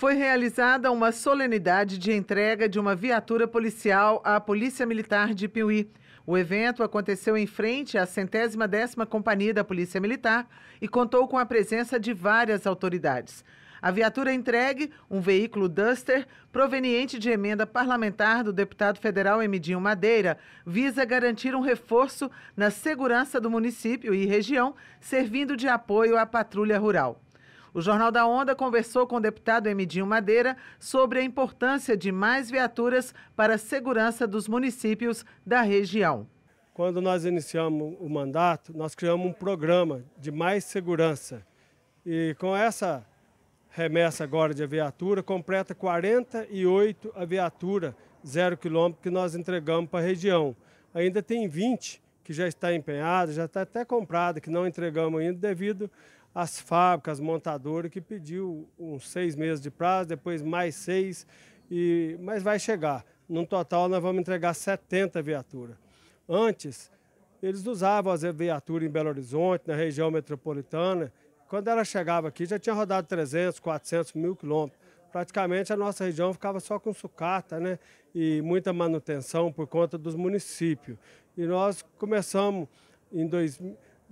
foi realizada uma solenidade de entrega de uma viatura policial à Polícia Militar de Piuí. O evento aconteceu em frente à centésima décima companhia da Polícia Militar e contou com a presença de várias autoridades. A viatura entregue, um veículo Duster, proveniente de emenda parlamentar do deputado federal Emidinho Madeira, visa garantir um reforço na segurança do município e região, servindo de apoio à patrulha rural. O Jornal da Onda conversou com o deputado Emidinho Madeira sobre a importância de mais viaturas para a segurança dos municípios da região. Quando nós iniciamos o mandato, nós criamos um programa de mais segurança. E com essa remessa agora de viatura, completa 48 viatura zero quilômetro que nós entregamos para a região. Ainda tem 20 que já está empenhado, já está até comprado, que não entregamos ainda devido às fábricas, montadoras, que pediu uns seis meses de prazo, depois mais seis, e, mas vai chegar. No total, nós vamos entregar 70 viaturas. Antes, eles usavam as viaturas em Belo Horizonte, na região metropolitana. Quando ela chegava aqui, já tinha rodado 300, 400 mil quilômetros praticamente a nossa região ficava só com sucata, né? E muita manutenção por conta dos municípios. E nós começamos em dois,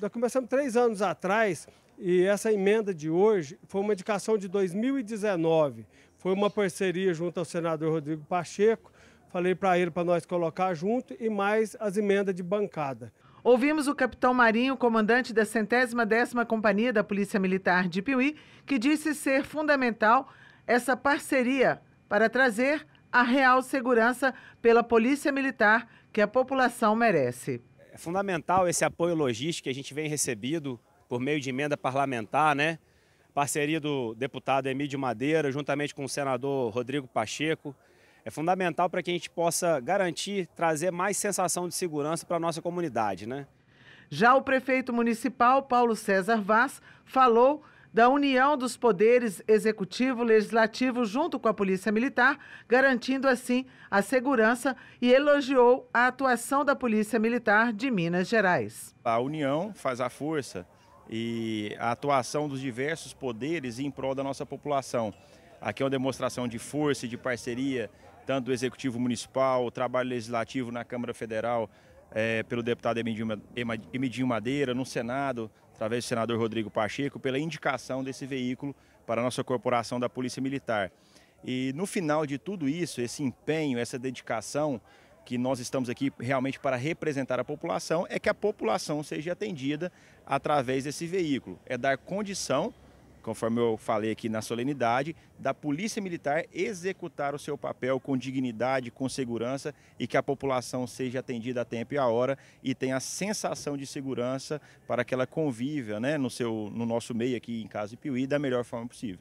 nós começamos três anos atrás e essa emenda de hoje foi uma indicação de 2019. Foi uma parceria junto ao senador Rodrigo Pacheco. Falei para ele para nós colocar junto e mais as emendas de bancada. Ouvimos o capitão Marinho, comandante da centésima décima companhia da Polícia Militar de Piuí, que disse ser fundamental essa parceria para trazer a real segurança pela Polícia Militar que a população merece. É fundamental esse apoio logístico que a gente vem recebido por meio de emenda parlamentar, né? Parceria do deputado Emílio Madeira, juntamente com o senador Rodrigo Pacheco. É fundamental para que a gente possa garantir, trazer mais sensação de segurança para a nossa comunidade, né? Já o prefeito municipal, Paulo César Vaz, falou da união dos poderes executivo, legislativo junto com a Polícia Militar, garantindo assim a segurança e elogiou a atuação da Polícia Militar de Minas Gerais. A união faz a força e a atuação dos diversos poderes em prol da nossa população. Aqui é uma demonstração de força e de parceria, tanto do Executivo Municipal, o trabalho legislativo na Câmara Federal, é, pelo deputado Emidinho Madeira, no Senado, através do senador Rodrigo Pacheco, pela indicação desse veículo para a nossa corporação da Polícia Militar. E no final de tudo isso, esse empenho, essa dedicação, que nós estamos aqui realmente para representar a população, é que a população seja atendida através desse veículo. É dar condição conforme eu falei aqui na solenidade, da Polícia Militar executar o seu papel com dignidade, com segurança e que a população seja atendida a tempo e a hora e tenha a sensação de segurança para que ela conviva né, no, seu, no nosso meio aqui em Casa de Piuí da melhor forma possível.